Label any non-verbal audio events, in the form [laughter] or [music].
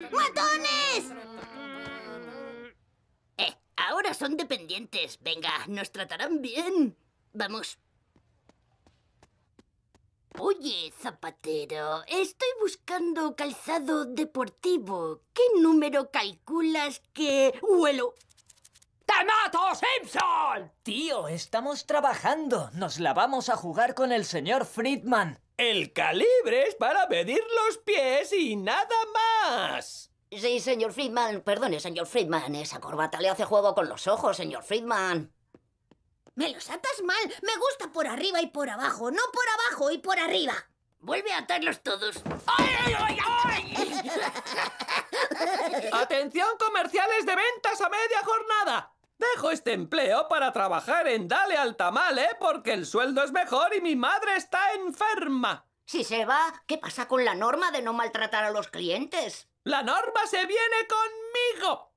¡Matones! Eh, ahora son dependientes. Venga, nos tratarán bien. Vamos. Oye, zapatero, estoy buscando calzado deportivo. ¿Qué número calculas que huelo? ¡Te mato, Simpson! Tío, estamos trabajando. Nos la vamos a jugar con el señor Friedman. El calibre es para medir los pies y nada más. Sí, señor Friedman. Perdone, señor Friedman. Esa corbata le hace juego con los ojos, señor Friedman. Me los atas mal. Me gusta por arriba y por abajo, no por abajo y por arriba. Vuelve a atarlos todos. ¡Ay, ay, ay, ay! [laughs] atención comerciales de ventas a media jornada! Dejo este empleo para trabajar en Dale al Tamal, ¿eh? Porque el sueldo es mejor y mi madre está enferma. Si se va, ¿qué pasa con la norma de no maltratar a los clientes? ¡La norma se viene conmigo!